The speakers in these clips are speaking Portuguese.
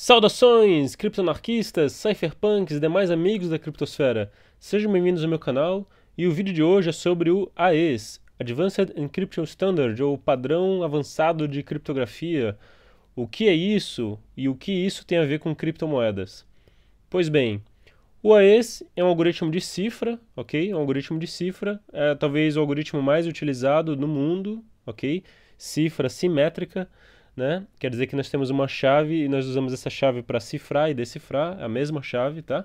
Saudações, criptonarquistas, cypherpunks e demais amigos da criptosfera. Sejam bem-vindos ao meu canal e o vídeo de hoje é sobre o AES, Advanced Encryption Standard, ou Padrão Avançado de Criptografia. O que é isso e o que isso tem a ver com criptomoedas? Pois bem, o AES é um algoritmo de cifra, ok? É um algoritmo de cifra, é talvez o algoritmo mais utilizado no mundo, ok? Cifra simétrica né? Quer dizer que nós temos uma chave e nós usamos essa chave para cifrar e decifrar, a mesma chave, tá?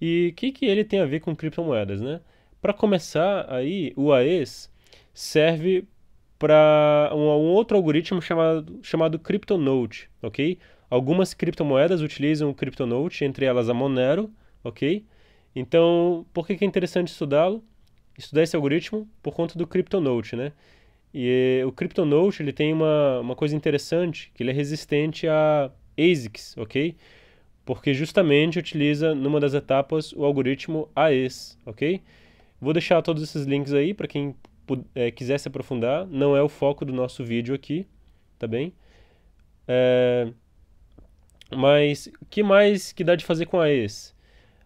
E o que, que ele tem a ver com criptomoedas, né? Para começar aí, o AES serve para um, um, outro algoritmo chamado, chamado CryptoNote, ok? Algumas criptomoedas utilizam o CryptoNote, entre elas a Monero, ok? Então, por que, que é interessante estudá-lo? Estudar esse algoritmo por conta do CryptoNote, né? E eh, o CryptoNote ele tem uma, uma coisa interessante, que ele é resistente a ASICs, ok? Porque justamente utiliza numa das etapas o algoritmo AES, ok? Vou deixar todos esses links aí para quem é, eh, quiser se aprofundar. Não é o foco do nosso vídeo aqui, tá bem? É... Mas o que mais que dá de fazer com AES?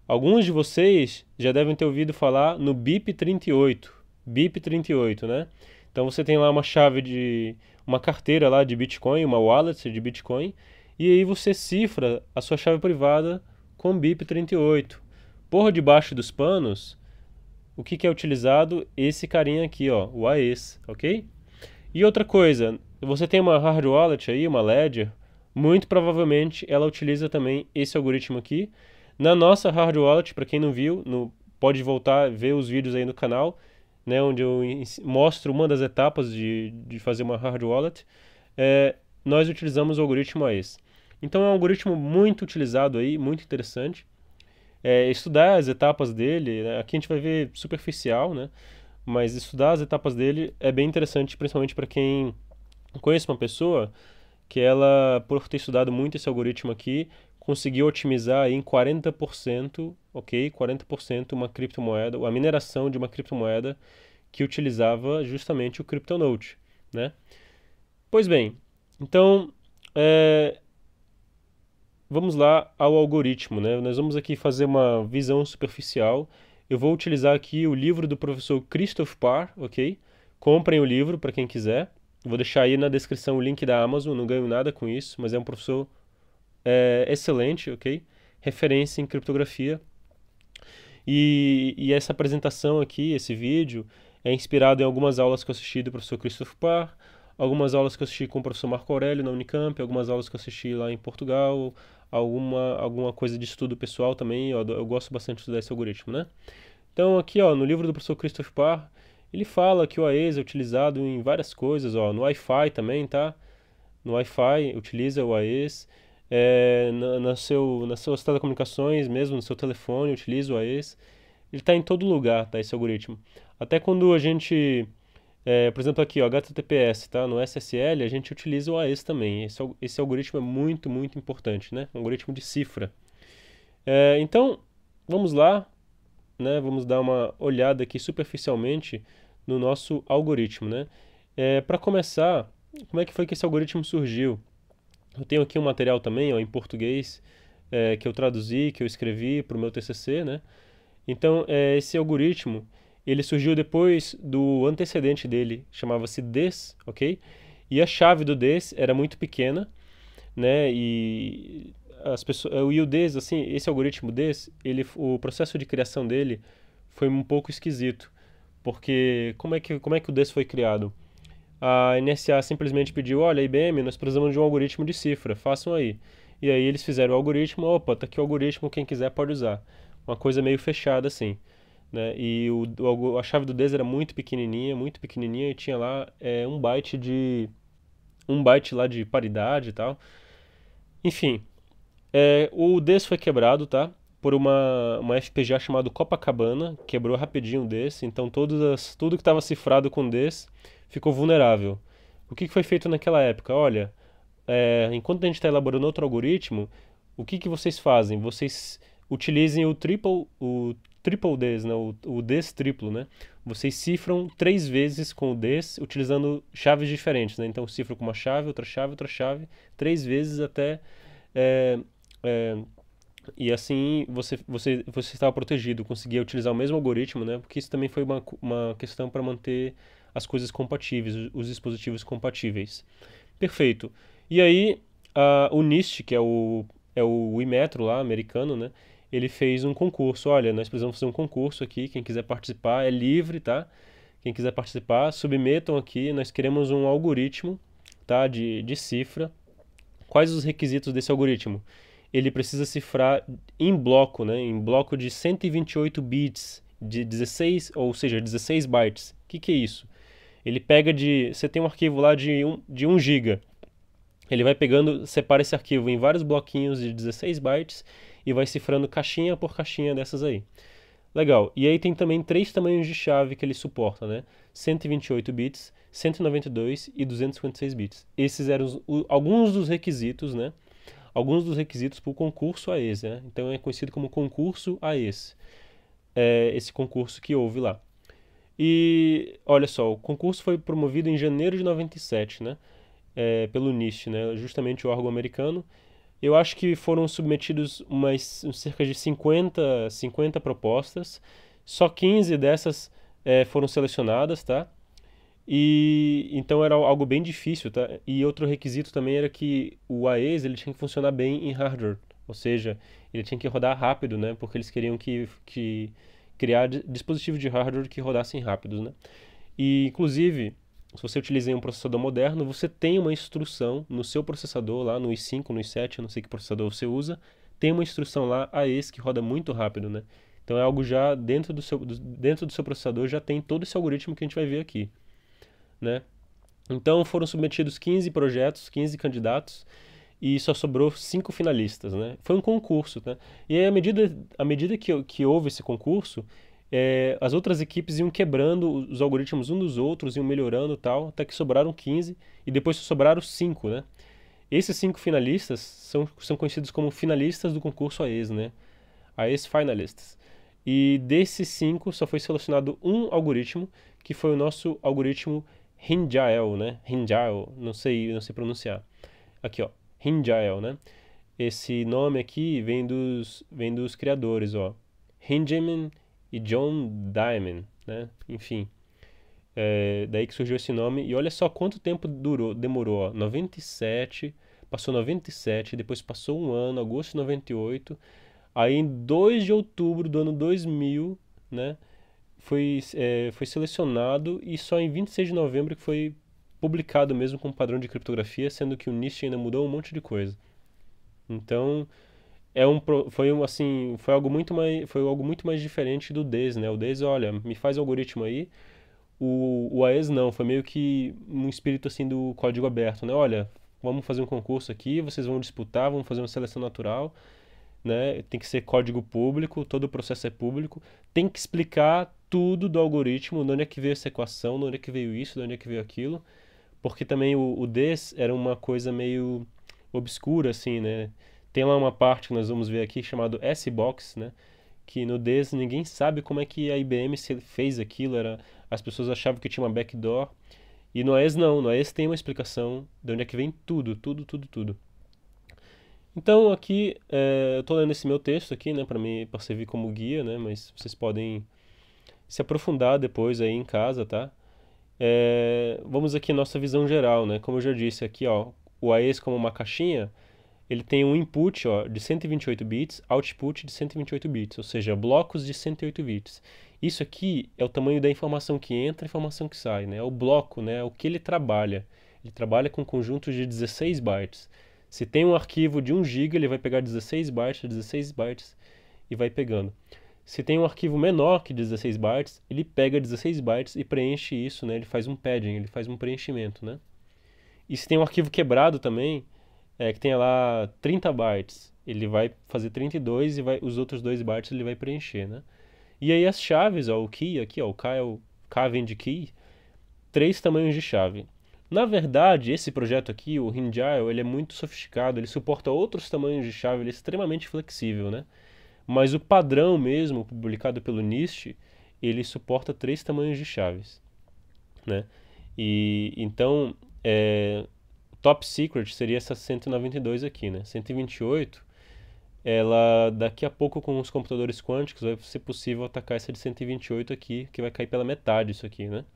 Alguns de vocês já devem ter ouvido falar no BIP38, BIP38, né? Então você tem lá uma chave de uma carteira lá de Bitcoin, uma wallet de Bitcoin, e aí você cifra a sua chave privada com BIP38. Por debaixo dos panos, o que, que é utilizado? Esse carinha aqui, ó, o AES, ok? E outra coisa, você tem uma hard wallet aí, uma Ledger, muito provavelmente ela utiliza também esse algoritmo aqui. Na nossa hard wallet, para quem não viu, no, pode voltar ver os vídeos aí no canal, né, onde eu mostro uma das etapas de, de fazer uma hard wallet, é, nós utilizamos o algoritmo AES. Então é um algoritmo muito utilizado aí, muito interessante. É, estudar as etapas dele, né, aqui a gente vai ver superficial, né, mas estudar as etapas dele é bem interessante, principalmente para quem conhece uma pessoa que ela, por ter estudado muito esse algoritmo aqui, conseguiu otimizar em 40% ok, 40% uma criptomoeda, a mineração de uma criptomoeda que utilizava justamente o CryptoNote, né? Pois bem, então é, vamos lá ao algoritmo, né? Nós vamos aqui fazer uma visão superficial. Eu vou utilizar aqui o livro do professor Christoph Parr, ok? Comprem o livro para quem quiser. Vou deixar aí na descrição o link da Amazon, não ganho nada com isso, mas é um professor é, excelente, ok? Referência em criptografia. E, e essa apresentação aqui, esse vídeo, é inspirado em algumas aulas que eu assisti do professor Christophe Parr, algumas aulas que eu assisti com o professor Marco Aurélio na Unicamp, algumas aulas que eu assisti lá em Portugal, alguma, alguma coisa de estudo pessoal também, eu, eu gosto bastante de estudar esse algoritmo, né? Então aqui, ó, no livro do professor Christophe Parr, ele fala que o AES é utilizado em várias coisas, ó, no Wi-Fi também, tá? No Wi-Fi utiliza o AES, é, na, na, seu, nas suas telecomunicações mesmo, no seu telefone, utiliza o AES. Ele está em todo lugar, tá, esse algoritmo. Até quando a gente, é, por exemplo, aqui, ó, HTTPS, tá, no SSL, a gente utiliza o AES também. Esse, esse algoritmo é muito, muito importante, né? Um algoritmo de cifra. É, então, vamos lá, né? Vamos dar uma olhada aqui superficialmente no nosso algoritmo, né? É, Para começar, como é que foi que esse algoritmo surgiu? Eu tenho aqui um material também, ó, em português, é, que eu traduzi, que eu escrevi para o meu TCC, né? Então, é, esse algoritmo, ele surgiu depois do antecedente dele, chamava-se DES, ok? E a chave do DES era muito pequena, né? E as pessoas, o DES, assim, esse algoritmo DES, ele, o processo de criação dele foi um pouco esquisito, porque como é que como é que o DES foi criado? a NSA simplesmente pediu: olha, IBM, nós precisamos de um algoritmo de cifra, façam aí. E aí eles fizeram o algoritmo, opa, tá aqui o algoritmo, quem quiser pode usar. Uma coisa meio fechada assim. Né? E o, a chave do DES era muito pequenininha, muito pequenininha, e tinha lá é, um byte de. um byte lá de paridade e tal. Enfim, é, o DES foi quebrado, tá? por uma, uma FPGA chamada Copacabana, quebrou rapidinho o DES, então todas as, tudo que estava cifrado com DES ficou vulnerável. O que, que, foi feito naquela época? Olha, é, enquanto a gente está elaborando outro algoritmo, o que, que vocês fazem? Vocês utilizem o triple, o triple DES, né? o, o DES triplo, né? Vocês cifram três vezes com o DES, utilizando chaves diferentes, né? Então, cifra com uma chave, outra chave, outra chave, três vezes até... É, é, e assim você, você, você estava protegido, conseguia utilizar o mesmo algoritmo, né? Porque isso também foi uma, uma questão para manter as coisas compatíveis, os dispositivos compatíveis. Perfeito. E aí, a, o NIST, que é o, é o Imetro lá, americano, né? Ele fez um concurso. Olha, nós precisamos fazer um concurso aqui. Quem quiser participar é livre, tá? Quem quiser participar, submetam aqui. Nós queremos um algoritmo, tá? De, de cifra. Quais os requisitos desse algoritmo? ele precisa cifrar em bloco, né? em bloco de 128 bits, de 16, ou seja, 16 bytes. O que, que é isso? Ele pega de. Você tem um arquivo lá de 1, de um GB. Ele vai pegando, separa esse arquivo em vários bloquinhos de 16 bytes e vai cifrando caixinha por caixinha dessas aí. Legal. E aí tem também três tamanhos de chave que ele suporta, né? 128 bits, 192 e 256 bits. Esses eram os, o, alguns dos requisitos, né? alguns dos requisitos para o concurso AES. Né? Então é conhecido como concurso AES, é esse concurso que houve lá. E olha só, o concurso foi promovido em janeiro de 97, né? É, pelo NIST, né? justamente o órgão americano. Eu acho que foram submetidos umas cerca de 50, 50 propostas, só 15 dessas é, foram selecionadas, tá? E então era algo bem difícil, tá? E outro requisito também era que o AES ele tinha que funcionar bem em hardware, ou seja, ele tinha que rodar rápido, né? Porque eles queriam que, que criar dispositivos de hardware que rodassem rápidos, né? E inclusive, se você utilizar um processador moderno, você tem uma instrução no seu processador lá no i5, no i7, não sei que processador você usa, tem uma instrução lá AES que roda muito rápido, né? Então é algo já dentro do seu dentro do seu processador já tem todo esse algoritmo que a gente vai ver aqui né? Então foram submetidos 15 projetos, 15 candidatos e só sobrou cinco finalistas, né? Foi um concurso, né? E aí, à medida, à medida que, que houve esse concurso, é, as outras equipes iam quebrando os algoritmos um dos outros, iam melhorando tal, até que sobraram 15 e depois sobraram 5, né? Esses cinco finalistas são, são conhecidos como finalistas do concurso AES, né? AES Finalists. E desses cinco, só foi selecionado um algoritmo, que foi o nosso algoritmo Hinjael, né? Hinjael, não sei, não sei pronunciar. Aqui, ó, Hinjael, né? Esse nome aqui vem dos, vem dos criadores, ó. Hinjamin e John Diamond, né? Enfim, é, daí que surgiu esse nome. E olha só quanto tempo durou, demorou, ó. 97, passou 97, depois passou um ano, agosto de 98. Aí em 2 de outubro do ano 2000, né? foi, é, foi selecionado e só em 26 de novembro que foi publicado mesmo com padrão de criptografia, sendo que o NIST ainda mudou um monte de coisa. Então, é um foi um assim, foi algo muito mais foi algo muito mais diferente do DES, né? O DES, olha, me faz o algoritmo aí. O, o AES não, foi meio que um espírito assim do código aberto, né? Olha, vamos fazer um concurso aqui, vocês vão disputar, vamos fazer uma seleção natural né? Tem que ser código público, todo o processo é público. Tem que explicar tudo do algoritmo, de onde é que veio essa equação, de onde é que veio isso, de onde é que veio aquilo. Porque também o, o DES era uma coisa meio obscura, assim, né? Tem lá uma parte que nós vamos ver aqui chamado S-Box, né? Que no DES ninguém sabe como é que a IBM fez aquilo. Era, as pessoas achavam que tinha uma backdoor. E no AES não, no AES tem uma explicação de onde é que vem tudo, tudo, tudo, tudo. Então aqui é, eu estou lendo esse meu texto aqui, né, para mim para servir como guia, né, mas vocês podem se aprofundar depois aí em casa, tá? É, vamos aqui nossa visão geral, né? Como eu já disse aqui, ó, o AES como uma caixinha, ele tem um input ó, de 128 bits, output de 128 bits, ou seja, blocos de 108 bits. Isso aqui é o tamanho da informação que entra e informação que sai, né? É o bloco, né? É o que ele trabalha. Ele trabalha com conjuntos de 16 bytes. Se tem um arquivo de 1 GB, ele vai pegar 16 bytes, 16 bytes e vai pegando. Se tem um arquivo menor que 16 bytes, ele pega 16 bytes e preenche isso, né? Ele faz um padding, ele faz um preenchimento, né? E se tem um arquivo quebrado também, é, que tenha lá 30 bytes, ele vai fazer 32 e vai, os outros 2 bytes ele vai preencher, né? E aí as chaves, ó, o key aqui, ó, o K é o K vem de key, três tamanhos de chave. Na verdade, esse projeto aqui, o Hinjile, ele é muito sofisticado, ele suporta outros tamanhos de chave, ele é extremamente flexível, né? Mas o padrão mesmo, publicado pelo NIST, ele suporta três tamanhos de chaves, né? E então, é, top secret seria essa 192 aqui, né? 128, ela daqui a pouco com os computadores quânticos vai ser possível atacar essa de 128 aqui, que vai cair pela metade isso aqui, né?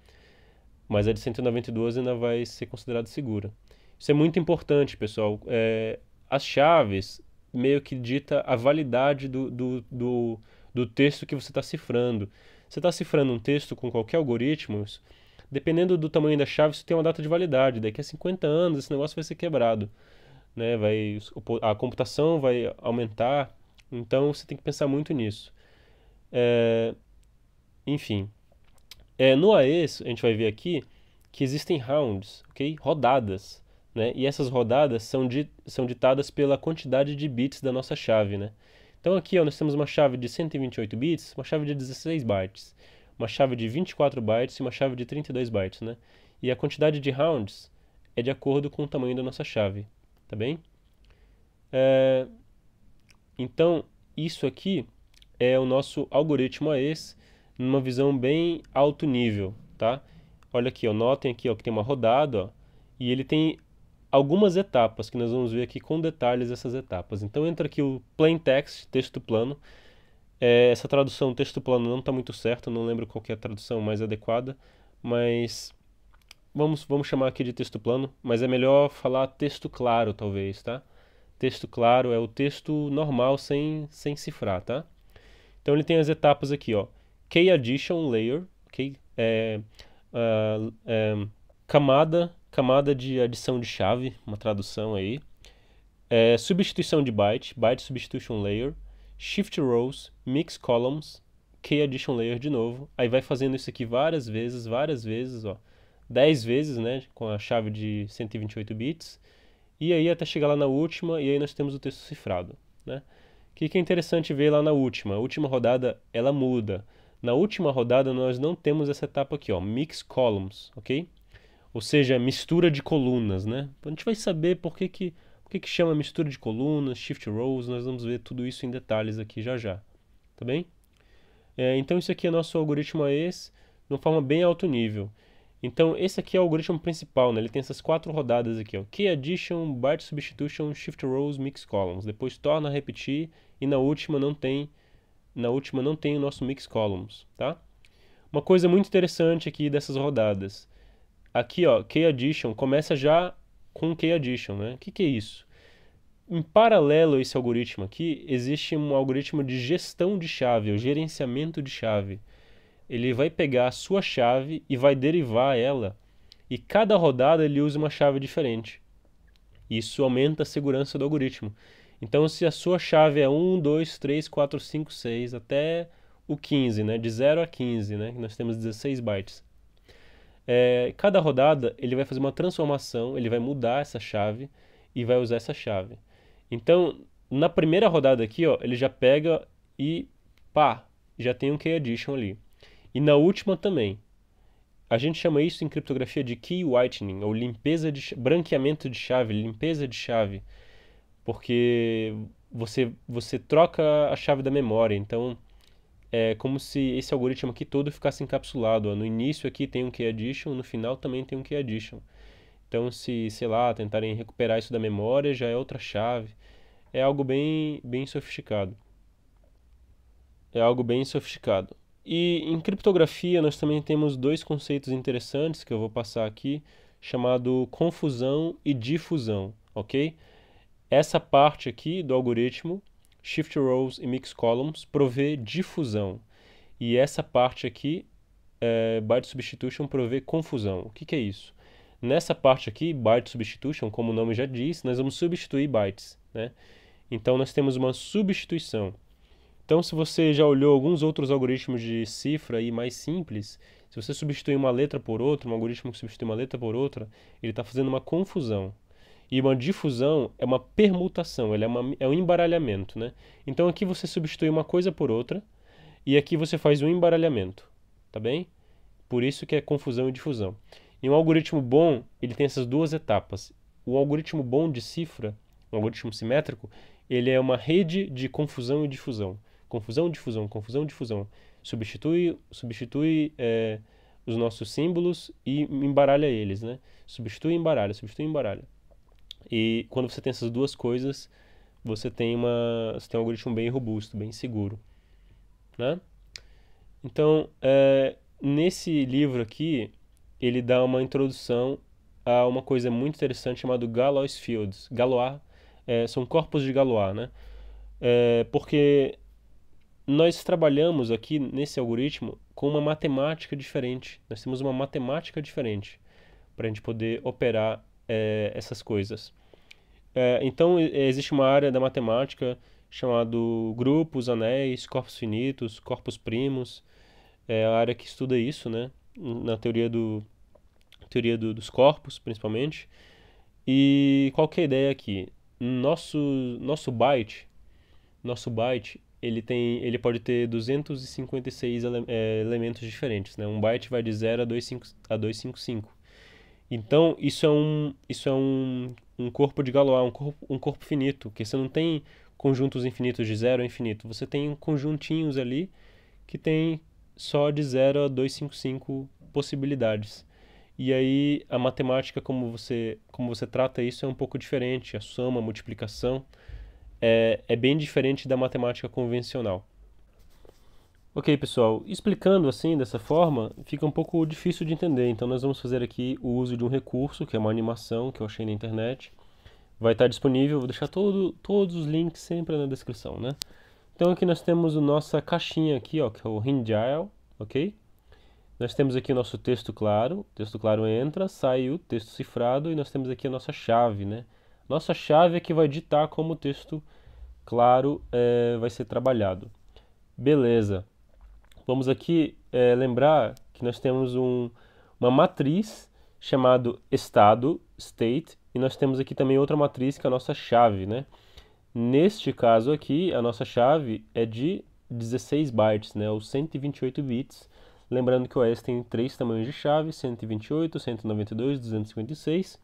mas a de 192 ainda vai ser considerada segura. Isso é muito importante, pessoal. É, as chaves meio que dita a validade do, do, do, do texto que você está cifrando. Você está cifrando um texto com qualquer algoritmo, dependendo do tamanho da chave, isso tem uma data de validade. Daqui a 50 anos esse negócio vai ser quebrado. Né? Vai, a computação vai aumentar, então você tem que pensar muito nisso. É, enfim, é, no AES, a gente vai ver aqui que existem rounds, ok? Rodadas, né? E essas rodadas são, di são ditadas pela quantidade de bits da nossa chave, né? Então aqui ó, nós temos uma chave de 128 bits, uma chave de 16 bytes, uma chave de 24 bytes e uma chave de 32 bytes, né? E a quantidade de rounds é de acordo com o tamanho da nossa chave, tá bem? É... Então, isso aqui é o nosso algoritmo AES numa visão bem alto nível, tá? Olha aqui, ó, notem aqui ó, que tem uma rodada, ó, e ele tem algumas etapas, que nós vamos ver aqui com detalhes essas etapas. Então entra aqui o plain text, texto plano. É, essa tradução texto plano não está muito certa, não lembro qual é a tradução mais adequada, mas vamos, vamos chamar aqui de texto plano, mas é melhor falar texto claro talvez, tá? Texto claro é o texto normal sem, sem cifrar, tá? Então ele tem as etapas aqui, ó. Key Addition Layer, ok, é, é, é, camada, camada de adição de chave, uma tradução aí. É, substituição de byte, byte substitution layer, shift rows, mix columns, key addition layer de novo. Aí vai fazendo isso aqui várias vezes, várias vezes, ó. 10 vezes, né, com a chave de 128 bits. E aí até chegar lá na última e aí nós temos o texto cifrado, né? O que, que é interessante ver lá na última? A última rodada, ela muda. Na última rodada nós não temos essa etapa aqui, ó, mix columns, ok? Ou seja, mistura de colunas, né? A gente vai saber por que que, por que, que chama mistura de colunas, shift rows, nós vamos ver tudo isso em detalhes aqui já já, tá bem? É, então isso aqui é nosso algoritmo AES de uma forma bem alto nível. Então esse aqui é o algoritmo principal, né? Ele tem essas quatro rodadas aqui, ó. Key addition, byte substitution, shift rows, mix columns. Depois torna a repetir e na última não tem na última não tem o nosso mix columns, tá? Uma coisa muito interessante aqui dessas rodadas. Aqui, ó, key addition começa já com key addition, né? O que, que é isso? Em paralelo a esse algoritmo aqui, existe um algoritmo de gestão de chave, o gerenciamento de chave. Ele vai pegar a sua chave e vai derivar ela, e cada rodada ele usa uma chave diferente. Isso aumenta a segurança do algoritmo. Então, se a sua chave é 1, 2, 3, 4, 5, 6, até o 15, né? De 0 a 15, né? Nós temos 16 bytes. É, cada rodada, ele vai fazer uma transformação, ele vai mudar essa chave e vai usar essa chave. Então, na primeira rodada aqui, ó, ele já pega e pá, já tem um key addition ali. E na última também. A gente chama isso em criptografia de key whitening, ou limpeza de branqueamento de chave, limpeza de chave porque você, você troca a chave da memória, então é como se esse algoritmo aqui todo ficasse encapsulado. Ó. No início aqui tem um key addition, no final também tem um key addition. Então se, sei lá, tentarem recuperar isso da memória, já é outra chave. É algo bem, bem sofisticado. É algo bem sofisticado. E em criptografia nós também temos dois conceitos interessantes que eu vou passar aqui, chamado confusão e difusão, ok? Essa parte aqui do algoritmo, shift rows e mix columns, provê difusão. E essa parte aqui, é, byte substitution, provê confusão. O que, que é isso? Nessa parte aqui, byte substitution, como o nome já diz, nós vamos substituir bytes. Né? Então, nós temos uma substituição. Então, se você já olhou alguns outros algoritmos de cifra aí mais simples, se você substituir uma letra por outra, um algoritmo que substitui uma letra por outra, ele está fazendo uma confusão. E uma difusão é uma permutação, ela é, uma, é um embaralhamento, né? Então aqui você substitui uma coisa por outra e aqui você faz um embaralhamento, tá bem? Por isso que é confusão e difusão. E um algoritmo bom, ele tem essas duas etapas. O algoritmo bom de cifra, um algoritmo simétrico, ele é uma rede de confusão e difusão. Confusão, difusão, confusão, difusão. Substitui, substitui é, os nossos símbolos e embaralha eles, né? Substitui, embaralha, substitui, embaralha. E quando você tem essas duas coisas, você tem uma você tem um algoritmo bem robusto, bem seguro, né? Então, é, nesse livro aqui, ele dá uma introdução a uma coisa muito interessante chamada Galois Fields. Galois é, são corpos de Galois, né? É, porque nós trabalhamos aqui nesse algoritmo com uma matemática diferente. Nós temos uma matemática diferente para a gente poder operar é, essas coisas. É, então, eh, existe uma área da matemática chamado grupos, anéis, corpos finitos, corpos primos. É a área que estuda isso, né? Na teoria, do, teoria do, dos corpos, principalmente. E qual que é a ideia aqui? Nosso, nosso byte, nosso byte, ele, tem, ele pode ter 256 ele, é, elementos diferentes, né? Um byte vai de 0 a, a 255. Então, isso é um, isso é um, um corpo de Galois, um corpo, um corpo finito, porque você não tem conjuntos infinitos de zero a infinito. Você tem conjuntinhos ali que tem só de 0 a 255 possibilidades. E aí a matemática como você como você trata isso é um pouco diferente, a soma, a multiplicação é, é bem diferente da matemática convencional. Ok, pessoal, explicando assim, dessa forma, fica um pouco difícil de entender, então nós vamos fazer aqui o uso de um recurso, que é uma animação que eu achei na internet. Vai estar disponível, vou deixar todo, todos os links sempre na descrição, né? Então aqui nós temos a nossa caixinha aqui, ó, que é o Hindial, ok? Nós temos aqui o nosso texto claro, o texto claro entra, sai o texto cifrado e nós temos aqui a nossa chave, né? Nossa chave é que vai ditar como o texto claro é, vai ser trabalhado. Beleza vamos aqui é, lembrar que nós temos um, uma matriz chamado estado, state, e nós temos aqui também outra matriz que é a nossa chave, né? Neste caso aqui, a nossa chave é de 16 bytes, né, ou 128 bits. Lembrando que o OS tem três tamanhos de chave, 128, 192, 256.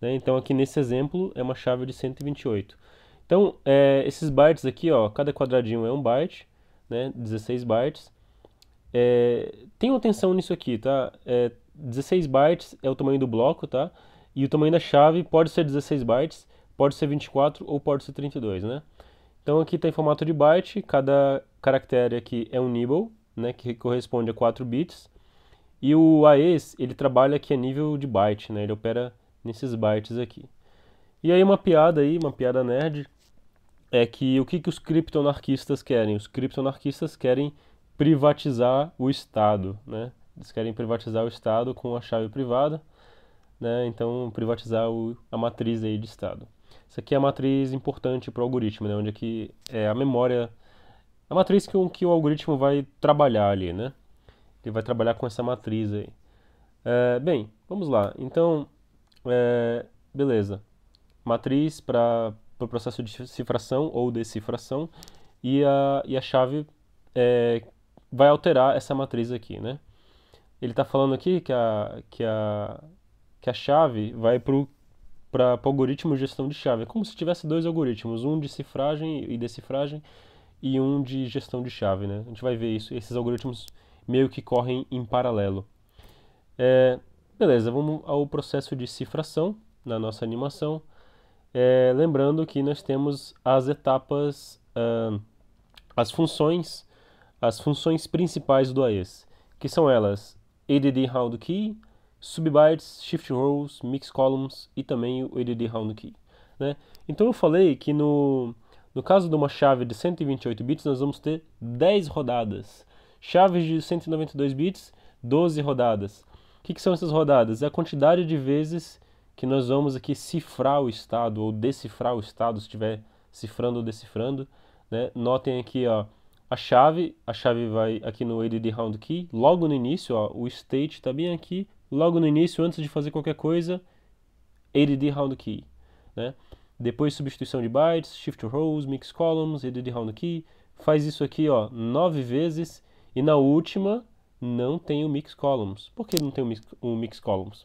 Né? Então aqui nesse exemplo é uma chave de 128. Então é, esses bytes aqui, ó, cada quadradinho é um byte, né, 16 bytes. É, tenham atenção nisso aqui, tá? É, 16 bytes é o tamanho do bloco, tá? E o tamanho da chave pode ser 16 bytes, pode ser 24 ou pode ser 32, né? Então aqui está em formato de byte, cada caractere aqui é um nibble, né, que corresponde a 4 bits. E o AES, ele trabalha aqui a nível de byte, né? Ele opera nesses bytes aqui. E aí uma piada aí, uma piada nerd, é que o que, que os criptonarquistas querem? Os criptonarquistas querem privatizar o Estado, né? Eles querem privatizar o Estado com a chave privada, né? Então, privatizar o, a matriz aí de Estado. Isso aqui é a matriz importante para o algoritmo, né? Onde aqui é, é a memória, a matriz com que, que o algoritmo vai trabalhar ali, né? Ele vai trabalhar com essa matriz aí. É, bem, vamos lá. Então, é, beleza. Matriz para o pro processo de cifração ou decifração e a, e a chave é, vai alterar essa matriz aqui, né? Ele está falando aqui que a, que a, que a chave vai para o algoritmo de gestão de chave. É como se tivesse dois algoritmos, um de cifragem e decifragem e um de gestão de chave, né? A gente vai ver isso. Esses algoritmos meio que correm em paralelo. É, beleza, vamos ao processo de cifração na nossa animação. É, lembrando que nós temos as etapas, uh, as funções as funções principais do AES, que são elas ADD Round Key, Subbytes, Shift Rows, Mix Columns e também o ADD Round Key. Né? Então eu falei que no, no caso de uma chave de 128 bits, nós vamos ter 10 rodadas. Chaves de 192 bits, 12 rodadas. O que, que são essas rodadas? É a quantidade de vezes que nós vamos aqui cifrar o estado ou decifrar o estado, se estiver cifrando ou decifrando. Né? Notem aqui, ó, a chave, a chave vai aqui no ADD Round Key, logo no início, ó, o state está bem aqui, logo no início, antes de fazer qualquer coisa, ADD Round Key, né? Depois substituição de bytes, shift rows, mix columns, ADD Round Key, faz isso aqui, ó, nove vezes, e na última não tem o mix columns. Por que não tem o mix, o mix columns?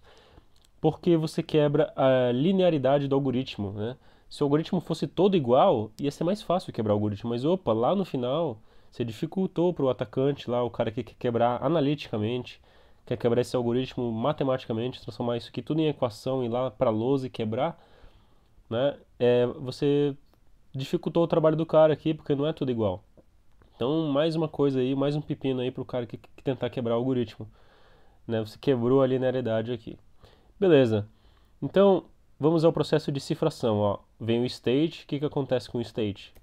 Porque você quebra a linearidade do algoritmo, né? Se o algoritmo fosse todo igual, ia ser mais fácil quebrar o algoritmo, mas opa, lá no final você dificultou para o atacante lá, o cara que quer quebrar analiticamente, quer quebrar esse algoritmo matematicamente, transformar isso aqui tudo em equação e ir lá para lousa e quebrar, né? É, você dificultou o trabalho do cara aqui porque não é tudo igual. Então, mais uma coisa aí, mais um pepino aí para o cara que, que tentar quebrar o algoritmo. Né? Você quebrou a linearidade aqui. Beleza. Então, vamos ao processo de cifração. Ó. Vem o state. O que, que acontece com o state?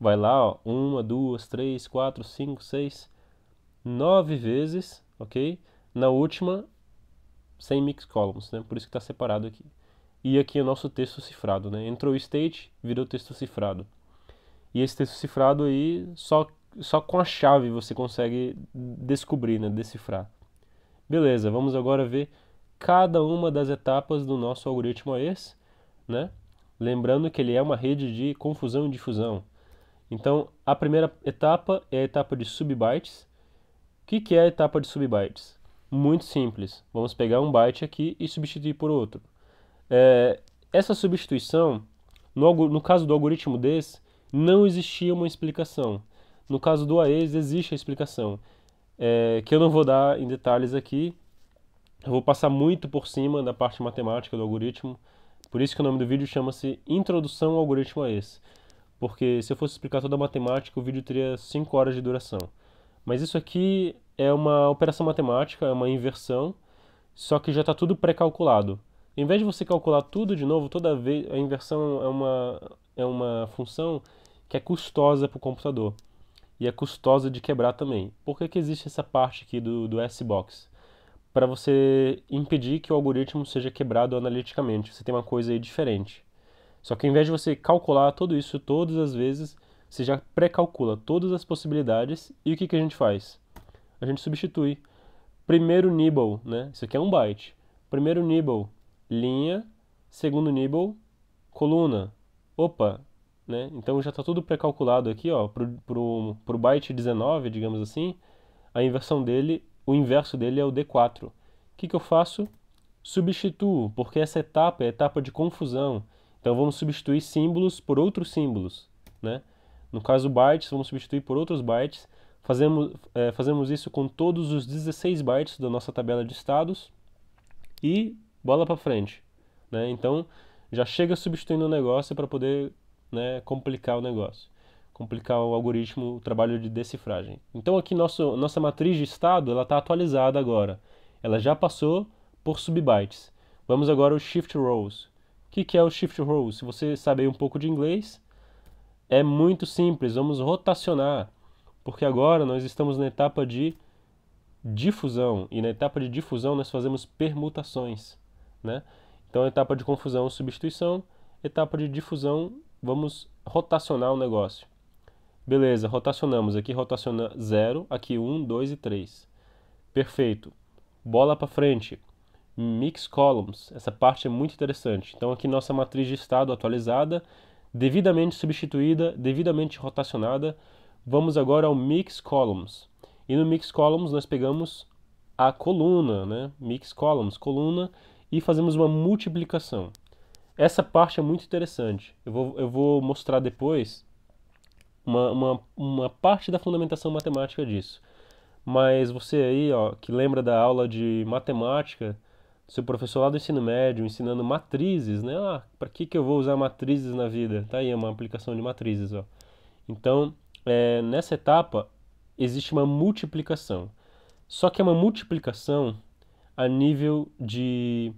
Vai lá, ó, uma, duas, três, quatro, cinco, seis, nove vezes, ok? Na última, sem mix columns, né? Por isso que está separado aqui. E aqui é o nosso texto cifrado, né? Entrou o state, virou texto cifrado. E esse texto cifrado aí, só, só com a chave você consegue descobrir, né? Decifrar. Beleza, vamos agora ver cada uma das etapas do nosso algoritmo AES, né? Lembrando que ele é uma rede de confusão e difusão. Então, a primeira etapa é a etapa de subbytes. O que, é a etapa de subbytes? Muito simples. Vamos pegar um byte aqui e substituir por outro. É, essa substituição, no, no caso do algoritmo desse, não existia uma explicação. No caso do AES, existe a explicação, é, que eu não vou dar em detalhes aqui. Eu vou passar muito por cima da parte matemática do algoritmo. Por isso que o nome do vídeo chama-se Introdução ao Algoritmo AES porque se eu fosse explicar toda a matemática, o vídeo teria 5 horas de duração. Mas isso aqui é uma operação matemática, é uma inversão, só que já está tudo pré-calculado. Em vez de você calcular tudo de novo, toda vez a inversão é uma, é uma função que é custosa para o computador. E é custosa de quebrar também. Por que, que existe essa parte aqui do, do S-Box? Para você impedir que o algoritmo seja quebrado analiticamente. Você tem uma coisa aí diferente. Só que ao invés de você calcular tudo isso todas as vezes, você já pré-calcula todas as possibilidades e o que, que a gente faz? A gente substitui. Primeiro nibble, né? Isso aqui é um byte. Primeiro nibble, linha. Segundo nibble, coluna. Opa, né? Então já está tudo pré-calculado aqui, ó, pro, pro, pro byte 19, digamos assim, a inversão dele, o inverso dele é o D4. O que, que eu faço? Substituo, porque essa etapa é etapa de confusão. Então vamos substituir símbolos por outros símbolos, né? No caso bytes, vamos substituir por outros bytes. Fazemos, é, fazemos isso com todos os 16 bytes da nossa tabela de estados e bola para frente, né? Então já chega substituindo o negócio para poder né, complicar o negócio, complicar o algoritmo, o trabalho de decifragem. Então aqui nosso, nossa matriz de estado ela está atualizada agora, ela já passou por subbytes. Vamos agora o shift rows, o que, que é o shift row? Se você sabe um pouco de inglês, é muito simples. Vamos rotacionar, porque agora nós estamos na etapa de difusão e na etapa de difusão nós fazemos permutações, né? Então, etapa de confusão, substituição, etapa de difusão, vamos rotacionar o negócio. Beleza, rotacionamos. Aqui rotaciona 0, aqui 1, um, 2 e 3. Perfeito. Bola para frente mix columns. Essa parte é muito interessante. Então aqui nossa matriz de estado atualizada, devidamente substituída, devidamente rotacionada. Vamos agora ao mix columns. E no mix columns nós pegamos a coluna, né? Mix columns, coluna, e fazemos uma multiplicação. Essa parte é muito interessante. Eu vou, eu vou mostrar depois uma, uma, uma parte da fundamentação matemática disso. Mas você aí, ó, que lembra da aula de matemática, seu professor lá do ensino médio ensinando matrizes, né? Ah, para que, que eu vou usar matrizes na vida? Tá aí, é uma aplicação de matrizes, ó. Então, é, nessa etapa, existe uma multiplicação. Só que é uma multiplicação a nível de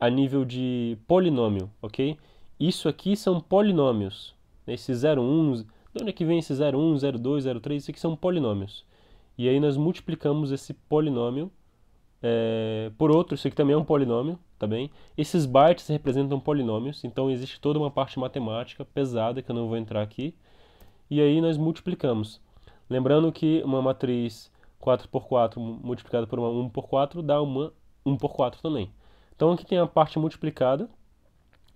a nível de polinômio, ok? Isso aqui são polinômios. Esses Esse de onde é que vem esse 01, 02, 03? Isso aqui são polinômios. E aí nós multiplicamos esse polinômio é, por outro, isso aqui também é um polinômio, tá bem? Esses bytes representam polinômios, então existe toda uma parte matemática pesada que eu não vou entrar aqui. E aí nós multiplicamos. Lembrando que uma matriz 4 por 4 multiplicada por uma 1 por 4 dá uma 1 por 4 também. Então aqui tem a parte multiplicada,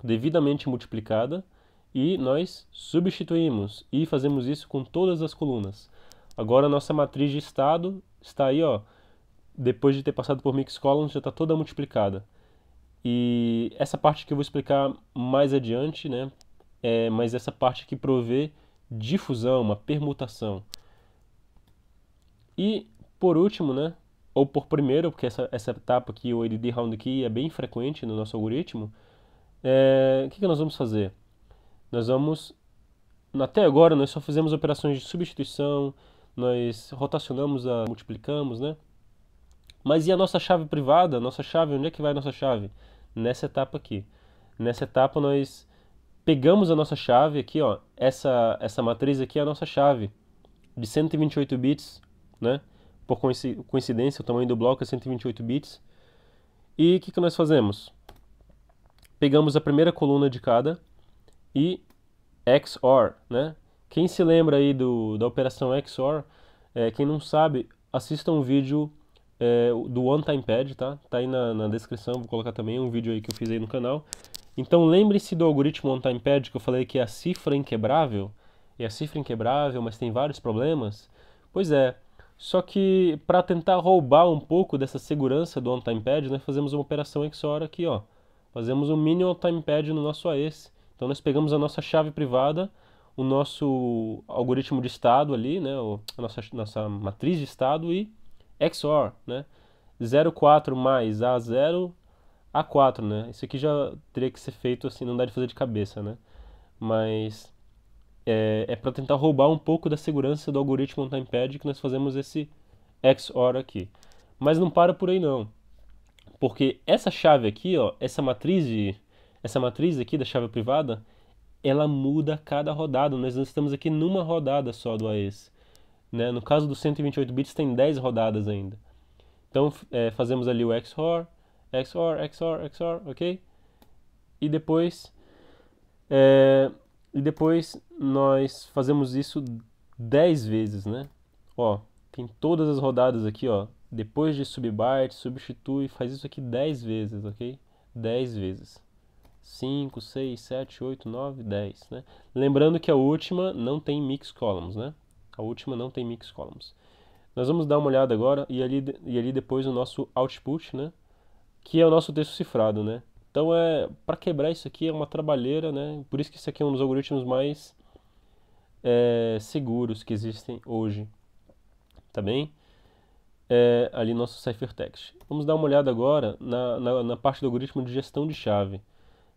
devidamente multiplicada, e nós substituímos e fazemos isso com todas as colunas. Agora a nossa matriz de estado está aí, ó, depois de ter passado por Mix Columns, já está toda multiplicada. E essa parte que eu vou explicar mais adiante, né? É, mas essa parte que provê difusão, uma permutação. E por último, né? Ou por primeiro, porque essa, essa etapa aqui, o ADD Round Key, é bem frequente no nosso algoritmo. É, o que, que nós vamos fazer? Nós vamos... Até agora, nós só fizemos operações de substituição, nós rotacionamos, a, multiplicamos, né? Mas e a nossa chave privada? nossa chave, onde é que vai a nossa chave? Nessa etapa aqui. Nessa etapa nós pegamos a nossa chave aqui, ó, essa essa matriz aqui é a nossa chave de 128 bits, né? Por coincidência, o tamanho do bloco é 128 bits. E o que, que nós fazemos? Pegamos a primeira coluna de cada e XOR, né? Quem se lembra aí do, da operação XOR, é, quem não sabe, assista um vídeo é, do One Time Pad, tá? Tá aí na, na, descrição, vou colocar também um vídeo aí que eu fiz aí no canal. Então lembre-se do algoritmo One Time Pad que eu falei que é a cifra inquebrável, é a cifra inquebrável, mas tem vários problemas. Pois é, só que para tentar roubar um pouco dessa segurança do One Time Pad, nós fazemos uma operação XOR aqui, ó. Fazemos um mini One Time Pad no nosso AES. Então nós pegamos a nossa chave privada, o nosso algoritmo de estado ali, né, a nossa, nossa matriz de estado e XOR, né? 0,4 mais A0 a 4, né? Isso aqui já teria que ser feito assim, não dá de fazer de cabeça, né? Mas é, é para tentar roubar um pouco da segurança do algoritmo timepad tá que nós fazemos esse XOR aqui. Mas não para por aí não. Porque essa chave aqui, ó, essa matriz de, essa matriz aqui da chave privada, ela muda a cada rodada. Nós estamos aqui numa rodada só do AES. Né? No caso dos 128 bits, tem 10 rodadas ainda. Então, é, fazemos ali o XOR, XOR, XOR, XOR, ok? E depois, é, e depois nós fazemos isso 10 vezes, né? Ó, tem todas as rodadas aqui, ó. Depois de subbyte, substitui, faz isso aqui 10 vezes, ok? 10 vezes. 5, 6, 7, 8, 9, 10, né? Lembrando que a última não tem mix columns, né? A última não tem mix columns. Nós vamos dar uma olhada agora e ali, e ali depois o nosso output, né? Que é o nosso texto cifrado, né? Então é para quebrar isso aqui é uma trabalheira, né? Por isso que isso aqui é um dos algoritmos mais é, seguros que existem hoje, tá bem? É, ali nosso ciphertext. Vamos dar uma olhada agora na, na, na parte do algoritmo de gestão de chave.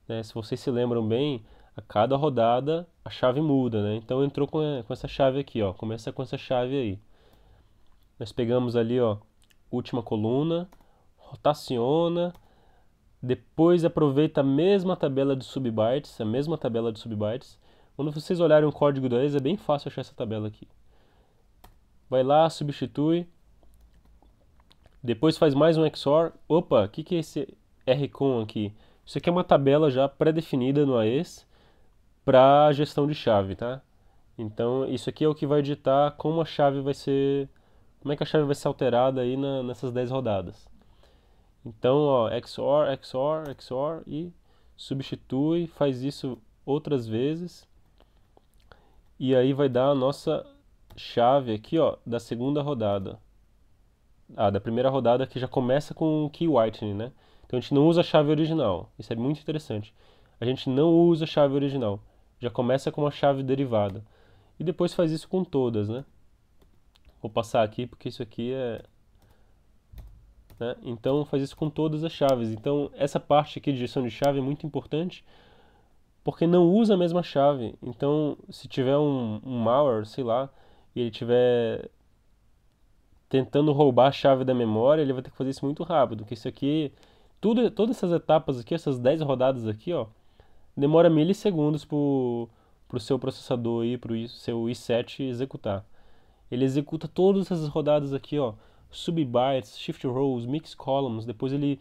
Né? Se vocês se lembram bem, a cada rodada a chave muda, né? Então entrou com, eh, com essa chave aqui, ó, começa com essa chave aí. Nós pegamos ali, ó, última coluna, rotaciona, depois aproveita a mesma tabela de subbytes, a mesma tabela de subbytes. Quando vocês olharem o código do ex, é bem fácil achar essa tabela aqui. Vai lá, substitui, depois faz mais um XOR. Opa, o que, que é esse RCON aqui? Isso aqui é uma tabela já pré-definida no AES para gestão de chave, tá? Então isso aqui é o que vai ditar como a chave vai ser, como é que a chave vai ser alterada aí na, nessas 10 rodadas. Então, ó, XOR, XOR, XOR e substitui, faz isso outras vezes. E aí vai dar a nossa chave aqui, ó, da segunda rodada. Ah, da primeira rodada que já começa com o key whitening, né? Então a gente não usa a chave original. Isso é muito interessante. A gente não usa a chave original já começa com uma chave derivada. E depois faz isso com todas, né? Vou passar aqui porque isso aqui é... Né? Então faz isso com todas as chaves. Então essa parte aqui de gestão de chave é muito importante porque não usa a mesma chave. Então se tiver um, um malware, sei lá, e ele tiver tentando roubar a chave da memória, ele vai ter que fazer isso muito rápido, porque isso aqui... Tudo, todas essas etapas aqui, essas 10 rodadas aqui, ó, demora milissegundos para o seu processador e para o seu i7 executar. Ele executa todas essas rodadas aqui, ó, subbytes, shift rows, mix columns, depois ele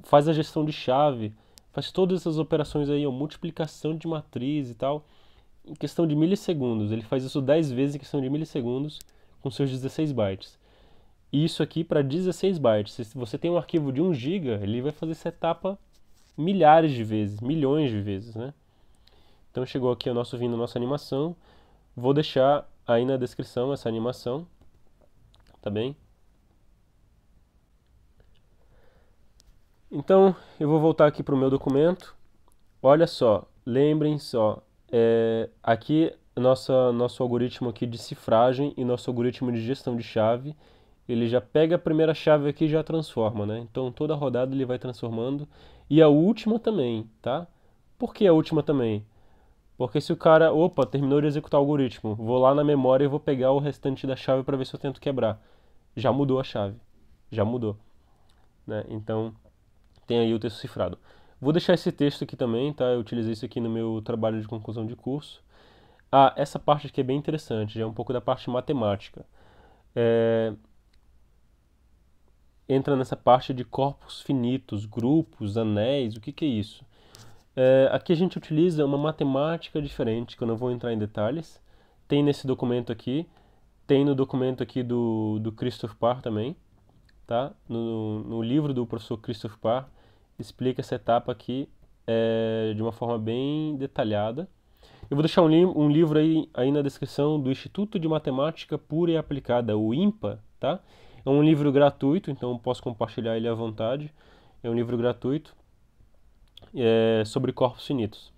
faz a gestão de chave, faz todas essas operações aí, ó, multiplicação de matriz e tal, em questão de milissegundos. Ele faz isso 10 vezes em questão de milissegundos com seus 16 bytes. E isso aqui para 16 bytes. Se você tem um arquivo de 1 GB, ele vai fazer essa etapa milhares de vezes, milhões de vezes, né? Então chegou aqui o nosso vindo, a nossa animação. Vou deixar aí na descrição essa animação, tá bem? Então eu vou voltar aqui para o meu documento. Olha só, lembrem só, é, aqui nossa, nosso algoritmo aqui de cifragem e nosso algoritmo de gestão de chave, ele já pega a primeira chave aqui e já transforma, né? Então toda rodada ele vai transformando e a última também, tá? Por que a última também? Porque se o cara, opa, terminou de executar o algoritmo, vou lá na memória e vou pegar o restante da chave para ver se eu tento quebrar. Já mudou a chave. Já mudou. Né? Então, tem aí o texto cifrado. Vou deixar esse texto aqui também, tá? Eu utilizei isso aqui no meu trabalho de conclusão de curso. Ah, essa parte aqui é bem interessante, já é um pouco da parte matemática. É, entra nessa parte de corpos finitos, grupos, anéis, o que, que é isso? É, aqui a gente utiliza uma matemática diferente, que eu não vou entrar em detalhes. Tem nesse documento aqui, tem no documento aqui do, do Christoph Parr também, tá? No, no livro do professor Christoph Parr, explica essa etapa aqui é, de uma forma bem detalhada. Eu vou deixar um, li um livro aí, aí na descrição do Instituto de Matemática Pura e Aplicada, o IMPA, tá? É um livro gratuito, então posso compartilhar ele à vontade. É um livro gratuito é, sobre corpos finitos.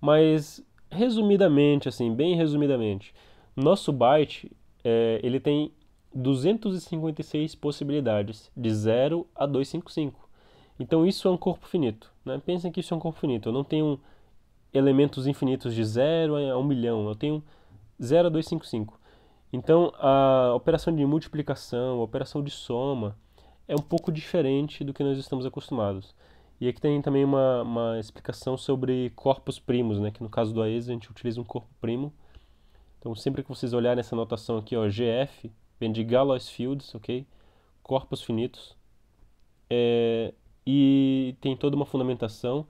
Mas, resumidamente, assim, bem resumidamente, nosso byte é, ele tem 256 possibilidades, de 0 a 255. Então, isso é um corpo finito. Né? Pensem que isso é um corpo finito. Eu não tenho elementos infinitos de 0 a 1 milhão, eu tenho 0 a 255. Então, a operação de multiplicação, a operação de soma, é um pouco diferente do que nós estamos acostumados. E aqui tem também uma, uma explicação sobre corpos primos, né? que no caso do AES a gente utiliza um corpo primo. Então, sempre que vocês olharem essa notação aqui, ó, GF, vem de Galois Fields, ok? Corpos finitos. É, e tem toda uma fundamentação.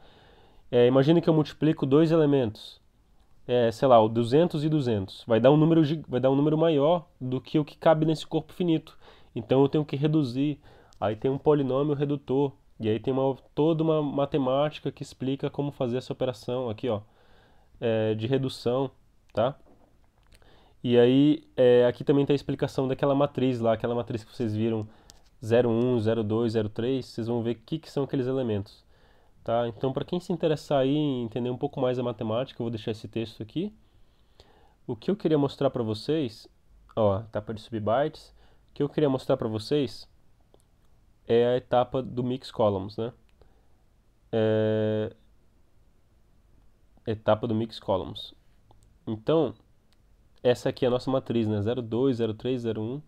É, imagina que eu multiplico dois elementos é, sei lá, o 200 e 200. Vai dar um número vai dar um número maior do que o que cabe nesse corpo finito. Então eu tenho que reduzir. Aí tem um polinômio redutor e aí tem uma, toda uma matemática que explica como fazer essa operação aqui, ó, é, de redução, tá? E aí é, aqui também tem a explicação daquela matriz lá, aquela matriz que vocês viram 01, 02, 03, vocês vão ver o que, que são aqueles elementos. Tá? Então, para quem se interessar aí em entender um pouco mais a matemática, eu vou deixar esse texto aqui. O que eu queria mostrar para vocês, ó, etapa tá de subbytes, o que eu queria mostrar para vocês é a etapa do mix columns, né? É... Etapa do mix columns. Então, essa aqui é a nossa matriz, né? 02, 03, 01.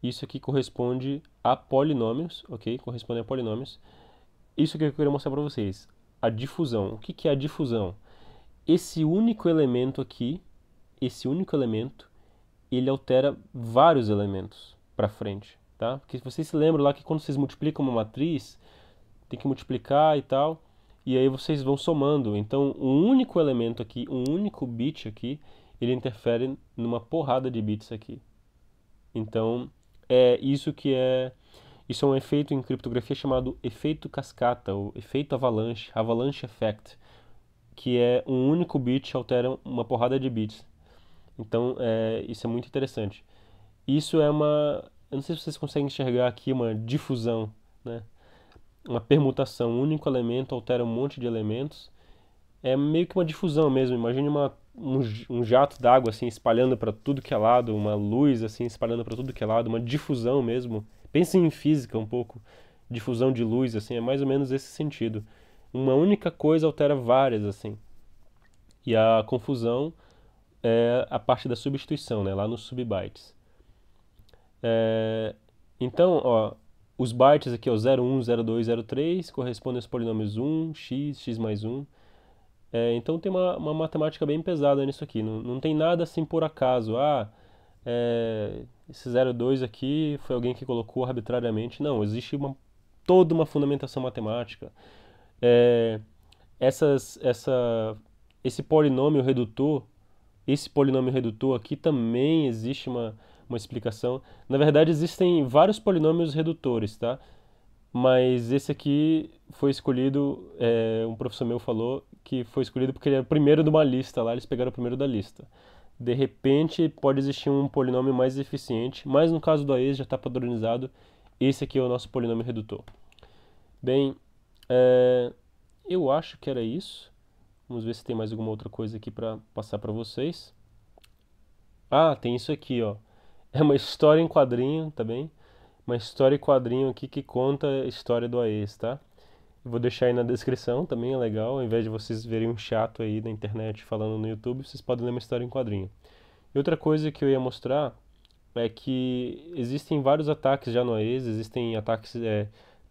Isso aqui corresponde a polinômios, ok? Corresponde a polinômios isso que eu queria mostrar para vocês. A difusão. O que, que é a difusão? Esse único elemento aqui, esse único elemento, ele altera vários elementos para frente, tá? Porque vocês se lembram lá que quando vocês multiplicam uma matriz, tem que multiplicar e tal, e aí vocês vão somando. Então, um único elemento aqui, um único bit aqui, ele interfere numa porrada de bits aqui. Então, é isso que é isso é um efeito em criptografia chamado efeito cascata ou efeito avalanche, avalanche effect, que é um único bit altera uma porrada de bits. Então, é, isso é muito interessante. Isso é uma, eu não sei se vocês conseguem enxergar aqui uma difusão, né? Uma permutação, um único elemento altera um monte de elementos. É meio que uma difusão mesmo. Imagine uma, um, um jato d'água assim espalhando para tudo que é lado, uma luz assim espalhando para tudo que é lado, uma difusão mesmo Pensem em física um pouco, difusão de luz, assim, é mais ou menos esse sentido. Uma única coisa altera várias, assim. E a confusão é a parte da substituição, né, lá nos subbytes. É, então, ó, os bytes aqui, ó, 01, 02, 03, correspondem aos polinômios 1, x, x mais 1. É, então tem uma, uma, matemática bem pesada nisso aqui. Não, não tem nada assim por acaso. Ah, é, esse 02 aqui foi alguém que colocou arbitrariamente. Não, existe uma, toda uma fundamentação matemática. É, essas, essa, esse polinômio redutor, esse polinômio redutor aqui também existe uma, uma explicação. Na verdade, existem vários polinômios redutores, tá? Mas esse aqui foi escolhido, é, um professor meu falou que foi escolhido porque ele era o primeiro de uma lista lá, eles pegaram o primeiro da lista de repente pode existir um polinômio mais eficiente, mas no caso do AES já está padronizado, esse aqui é o nosso polinômio redutor. Bem, é, eu acho que era isso. Vamos ver se tem mais alguma outra coisa aqui para passar para vocês. Ah, tem isso aqui, ó. É uma história em quadrinho, tá Uma história em quadrinho aqui que conta a história do AES, tá? Vou deixar aí na descrição também, é legal. Ao invés de vocês verem um chato aí na internet falando no YouTube, vocês podem ler uma história em quadrinho. E outra coisa que eu ia mostrar é que existem vários ataques já no AES, existem ataques é,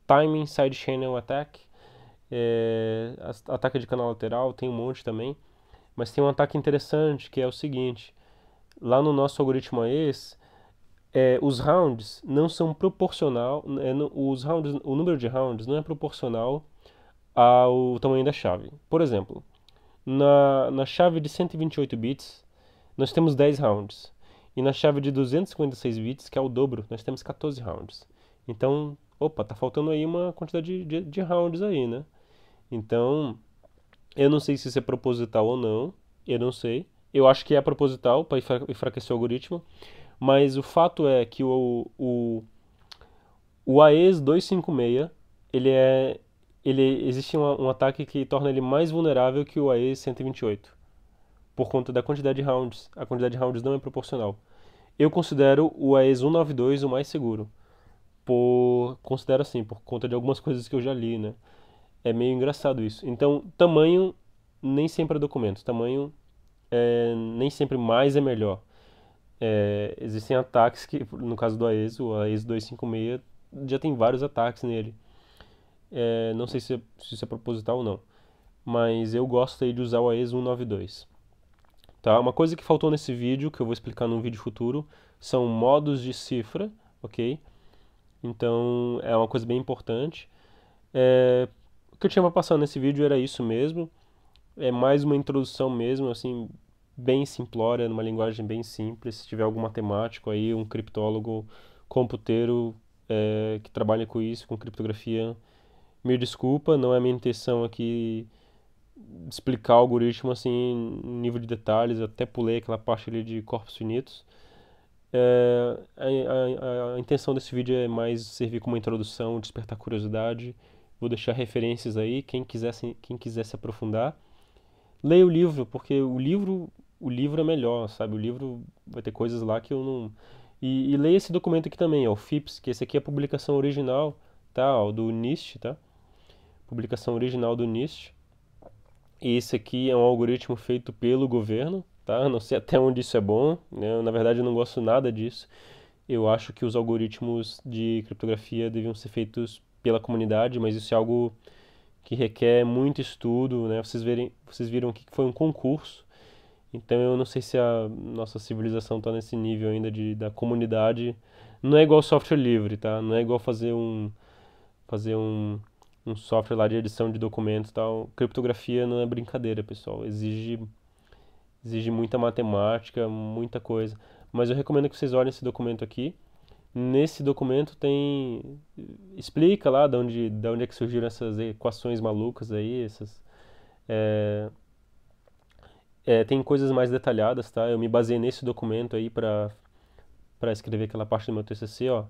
timing, side channel attack, é, ataque de canal lateral, tem um monte também. Mas tem um ataque interessante que é o seguinte: lá no nosso algoritmo AES, é, os rounds não são proporcional, é, os rounds, o número de rounds não é proporcional ao tamanho da chave. Por exemplo, na, na chave de 128 bits, nós temos 10 rounds. E na chave de 256 bits, que é o dobro, nós temos 14 rounds. Então, opa, tá faltando aí uma quantidade de, de, de rounds aí, né? Então, eu não sei se isso é proposital ou não, eu não sei. Eu acho que é proposital para enfraquecer o algoritmo. Mas o fato é que o, o, o AES 256, ele é, ele, existe um, um ataque que torna ele mais vulnerável que o AES 128, por conta da quantidade de rounds. A quantidade de rounds não é proporcional. Eu considero o AES 192 o mais seguro. Por, considero assim, por conta de algumas coisas que eu já li, né? É meio engraçado isso. Então, tamanho nem sempre é documento. Tamanho é, nem sempre mais é melhor. É, existem ataques que, no caso do AESO, o AESO 256 já tem vários ataques nele. É, não sei se, é, se isso é proposital ou não, mas eu gosto aí de usar o AESO 192. Tá? Uma coisa que faltou nesse vídeo, que eu vou explicar num vídeo futuro, são modos de cifra, ok? Então é uma coisa bem importante. É, o que eu tinha para passar nesse vídeo era isso mesmo. É mais uma introdução mesmo, assim, bem simplória, numa linguagem bem simples. Se tiver algum matemático aí, um criptólogo, computeiro é, que trabalha com isso, com criptografia, me desculpa, não é minha intenção aqui explicar o algoritmo assim em nível de detalhes, Eu até pulei aquela parte ali de corpos finitos. É, a, a, a, intenção desse vídeo é mais servir como introdução, despertar curiosidade. Vou deixar referências aí, quem quiser quem quiser se aprofundar. Leia o livro, porque o livro o livro é melhor, sabe? O livro vai ter coisas lá que eu não. E, e leia esse documento aqui também, ó, o FIPS, que esse aqui é a publicação original, tá? Ó, do NIST, tá? Publicação original do NIST. E esse aqui é um algoritmo feito pelo governo, tá? Não sei até onde isso é bom, né? Na verdade, eu não gosto nada disso. Eu acho que os algoritmos de criptografia deviam ser feitos pela comunidade, mas isso é algo que requer muito estudo, né? Vocês, verem, vocês viram que foi um concurso então eu não sei se a nossa civilização está nesse nível ainda de da comunidade. Não é igual software livre, tá? Não é igual fazer um fazer um, um software lá de edição de documentos, tal. Criptografia não é brincadeira, pessoal. Exige exige muita matemática, muita coisa. Mas eu recomendo que vocês olhem esse documento aqui. Nesse documento tem explica lá de onde de onde é que surgiram essas equações malucas aí, essas é, é, tem coisas mais detalhadas, tá? Eu me baseei nesse documento aí para para escrever aquela parte do meu TCC, ó.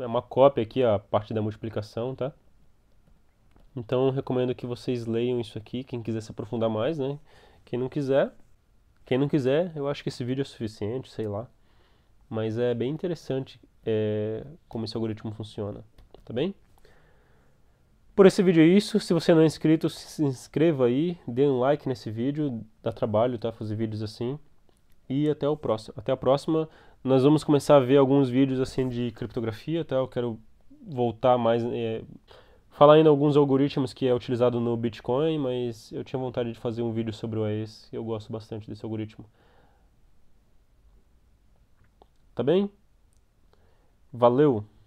É uma cópia aqui, ó, a parte da multiplicação, tá? Então, recomendo que vocês leiam isso aqui, quem quiser se aprofundar mais, né? Quem não quiser, quem não quiser, eu acho que esse vídeo é suficiente, sei lá. Mas é bem interessante é, como esse algoritmo funciona, tá bem? Por esse vídeo é isso. Se você não é inscrito, se inscreva aí, dê um like nesse vídeo, dá trabalho, tá? Fazer vídeos assim. E até o próximo. Até a próxima. Nós vamos começar a ver alguns vídeos assim de criptografia, tá? Eu quero voltar mais é, falar ainda alguns algoritmos que é utilizado no Bitcoin, mas eu tinha vontade de fazer um vídeo sobre o AES, eu gosto bastante desse algoritmo. Tá bem? Valeu.